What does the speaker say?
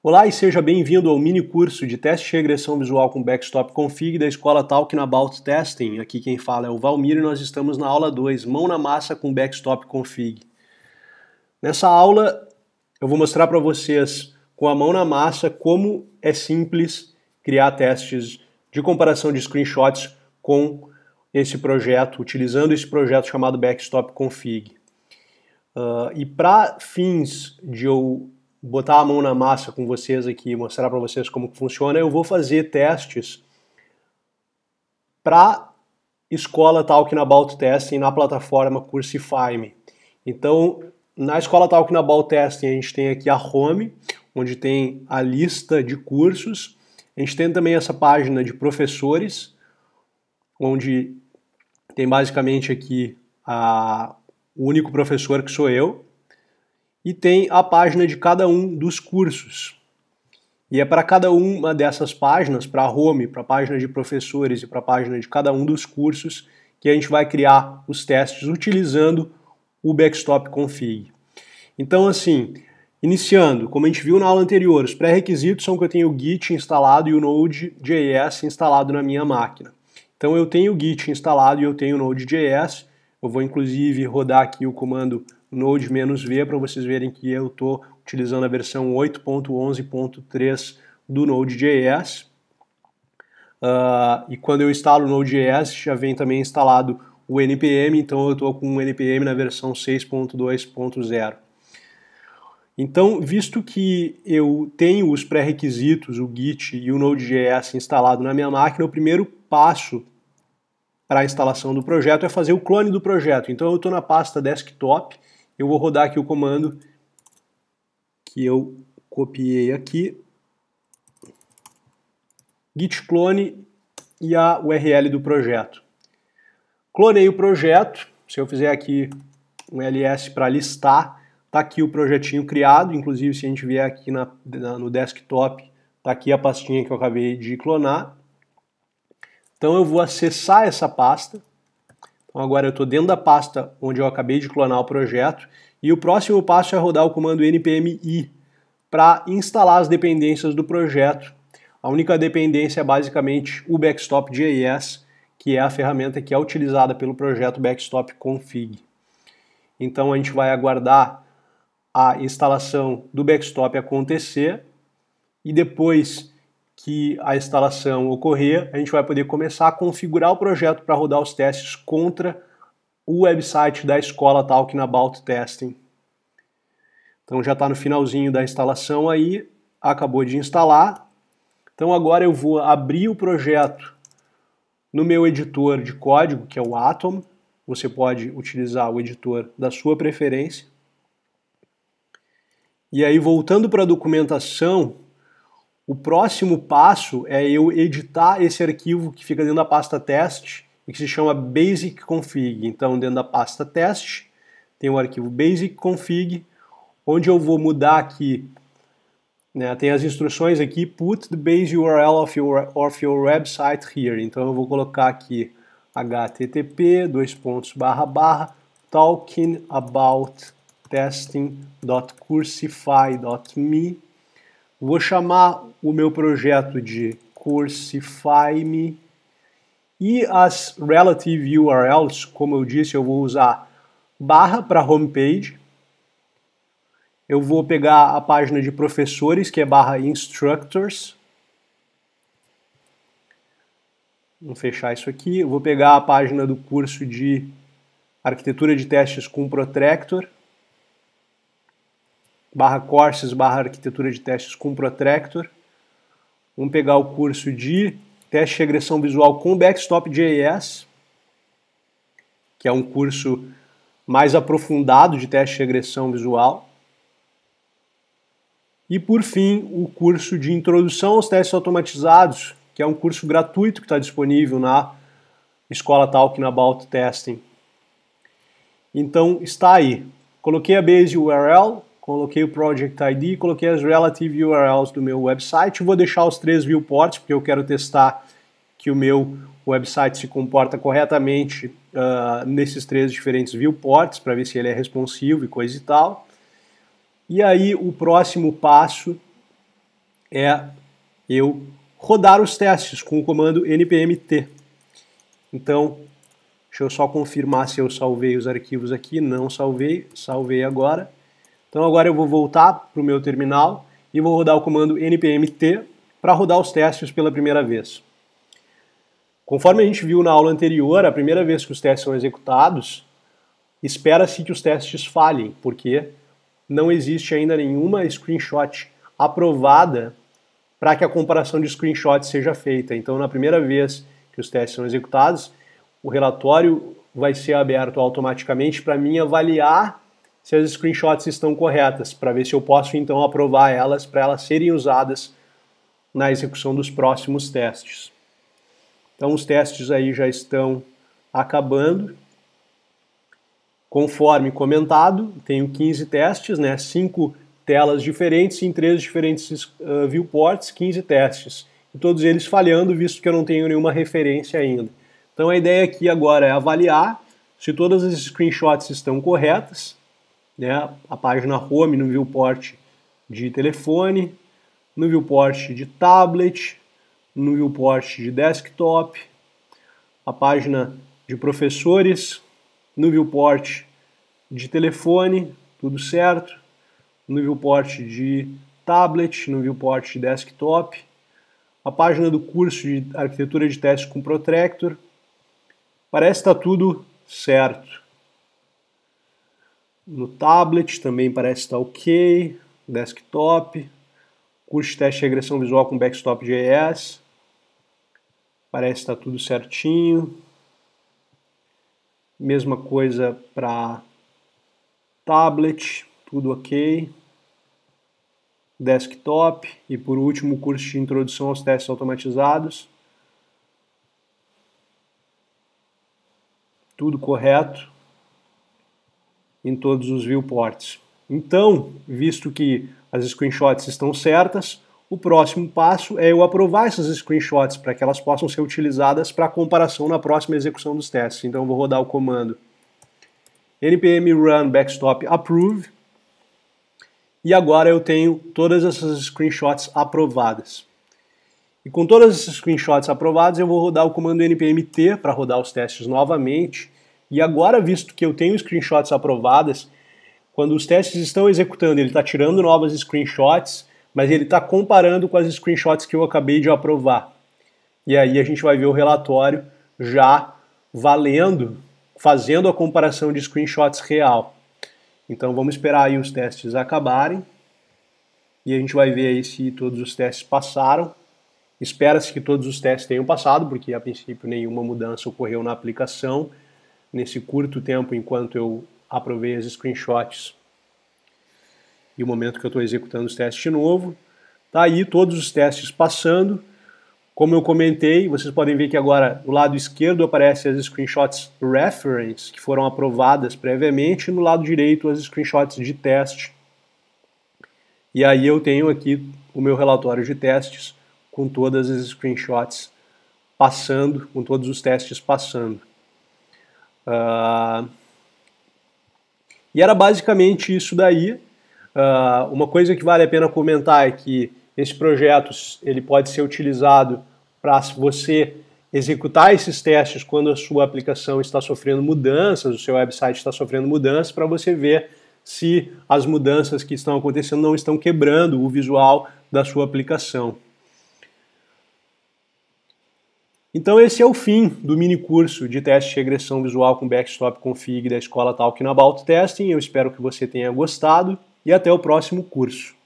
Olá e seja bem-vindo ao mini curso de teste de regressão visual com Backstop Config da escola Talking About Testing. Aqui quem fala é o Valmir e nós estamos na aula 2, mão na massa com Backstop Config. Nessa aula eu vou mostrar para vocês com a mão na massa como é simples criar testes de comparação de screenshots com esse projeto, utilizando esse projeto chamado Backstop Config. Uh, e para fins de eu botar a mão na massa com vocês aqui, mostrar para vocês como funciona, eu vou fazer testes para escola Talking About Testing na plataforma Cursify. Então, na escola na About Testing, a gente tem aqui a home, onde tem a lista de cursos. A gente tem também essa página de professores, onde tem basicamente aqui a, o único professor que sou eu, e tem a página de cada um dos cursos. E é para cada uma dessas páginas, para a home, para a página de professores e para a página de cada um dos cursos, que a gente vai criar os testes utilizando o Backstop Config. Então, assim, iniciando, como a gente viu na aula anterior, os pré-requisitos são que eu tenho o Git instalado e o Node.js instalado na minha máquina. Então, eu tenho o Git instalado e eu tenho o Node.js. Eu vou, inclusive, rodar aqui o comando node-v para vocês verem que eu estou utilizando a versão 8.11.3 do Node.js. Uh, e quando eu instalo o Node.js, já vem também instalado o NPM, então eu estou com o NPM na versão 6.2.0. Então, visto que eu tenho os pré-requisitos, o Git e o Node.js instalado na minha máquina, o primeiro passo para a instalação do projeto é fazer o clone do projeto. Então, eu estou na pasta desktop, eu vou rodar aqui o comando que eu copiei aqui, git clone e a URL do projeto. Clonei o projeto, se eu fizer aqui um ls para listar, está aqui o projetinho criado, inclusive se a gente vier aqui na, na, no desktop, está aqui a pastinha que eu acabei de clonar. Então eu vou acessar essa pasta, então agora eu estou dentro da pasta onde eu acabei de clonar o projeto e o próximo passo é rodar o comando npmi para instalar as dependências do projeto. A única dependência é basicamente o backstop.js, que é a ferramenta que é utilizada pelo projeto backstop config. Então a gente vai aguardar a instalação do backstop acontecer e depois que a instalação ocorrer, a gente vai poder começar a configurar o projeto para rodar os testes contra o website da escola Talk na About Testing. Então já está no finalzinho da instalação aí, acabou de instalar. Então agora eu vou abrir o projeto no meu editor de código, que é o Atom. Você pode utilizar o editor da sua preferência. E aí voltando para a documentação, o próximo passo é eu editar esse arquivo que fica dentro da pasta test e que se chama basic config. Então, dentro da pasta test, tem o arquivo basic config, onde eu vou mudar aqui, né, tem as instruções aqui, put the base URL of your, of your website here. Então, eu vou colocar aqui http dois pontos barra barra talking about testing.cursify.me Vou chamar o meu projeto de Cursify-me e as relative URLs, como eu disse, eu vou usar barra para homepage. Eu vou pegar a página de professores, que é barra instructors. Vou fechar isso aqui. Eu vou pegar a página do curso de arquitetura de testes com protractor barra courses, barra arquitetura de testes com Protractor. Vamos pegar o curso de teste de regressão visual com Backstop JS, que é um curso mais aprofundado de teste de regressão visual. E por fim, o curso de introdução aos testes automatizados, que é um curso gratuito que está disponível na escola na About Testing. Então está aí. Coloquei a base URL, coloquei o Project ID, coloquei as Relative URLs do meu website, vou deixar os três viewports, porque eu quero testar que o meu website se comporta corretamente uh, nesses três diferentes viewports, para ver se ele é responsivo e coisa e tal. E aí o próximo passo é eu rodar os testes com o comando npmt. Então, deixa eu só confirmar se eu salvei os arquivos aqui, não salvei, salvei agora. Então agora eu vou voltar para o meu terminal e vou rodar o comando npmt para rodar os testes pela primeira vez. Conforme a gente viu na aula anterior, a primeira vez que os testes são executados, espera-se que os testes falhem, porque não existe ainda nenhuma screenshot aprovada para que a comparação de screenshots seja feita. Então, na primeira vez que os testes são executados, o relatório vai ser aberto automaticamente para mim avaliar se as screenshots estão corretas, para ver se eu posso então aprovar elas para elas serem usadas na execução dos próximos testes. Então os testes aí já estão acabando. Conforme comentado, tenho 15 testes, né? 5 telas diferentes em três diferentes uh, viewports, 15 testes. E todos eles falhando, visto que eu não tenho nenhuma referência ainda. Então a ideia aqui agora é avaliar se todas as screenshots estão corretas, né, a página home no viewport de telefone, no viewport de tablet, no viewport de desktop, a página de professores, no viewport de telefone, tudo certo, no viewport de tablet, no viewport de desktop, a página do curso de arquitetura de testes com protractor. Parece estar tá tudo certo. No tablet também parece estar ok. Desktop. Curso de teste de regressão visual com backstop JS. Parece estar tudo certinho. Mesma coisa para tablet, tudo ok. Desktop e por último o curso de introdução aos testes automatizados. Tudo correto em todos os viewports. Então, visto que as screenshots estão certas, o próximo passo é eu aprovar essas screenshots para que elas possam ser utilizadas para comparação na próxima execução dos testes. Então, eu vou rodar o comando npm run backstop approve e agora eu tenho todas essas screenshots aprovadas. E com todas essas screenshots aprovadas, eu vou rodar o comando npm t para rodar os testes novamente e agora, visto que eu tenho screenshots aprovadas, quando os testes estão executando, ele está tirando novas screenshots, mas ele está comparando com as screenshots que eu acabei de aprovar. E aí a gente vai ver o relatório já valendo, fazendo a comparação de screenshots real. Então vamos esperar aí os testes acabarem e a gente vai ver aí se todos os testes passaram. Espera-se que todos os testes tenham passado, porque a princípio nenhuma mudança ocorreu na aplicação nesse curto tempo enquanto eu aprovei as screenshots e o momento que eu estou executando os testes de novo. Tá aí todos os testes passando. Como eu comentei, vocês podem ver que agora do lado esquerdo aparecem as screenshots reference, que foram aprovadas previamente, e no lado direito as screenshots de teste. E aí eu tenho aqui o meu relatório de testes com todas as screenshots passando, com todos os testes passando. Uh, e era basicamente isso daí. Uh, uma coisa que vale a pena comentar é que esse projeto ele pode ser utilizado para você executar esses testes quando a sua aplicação está sofrendo mudanças, o seu website está sofrendo mudanças, para você ver se as mudanças que estão acontecendo não estão quebrando o visual da sua aplicação. Então esse é o fim do mini curso de teste de regressão visual com Backstop Config da escola na Balto Testing. Eu espero que você tenha gostado e até o próximo curso.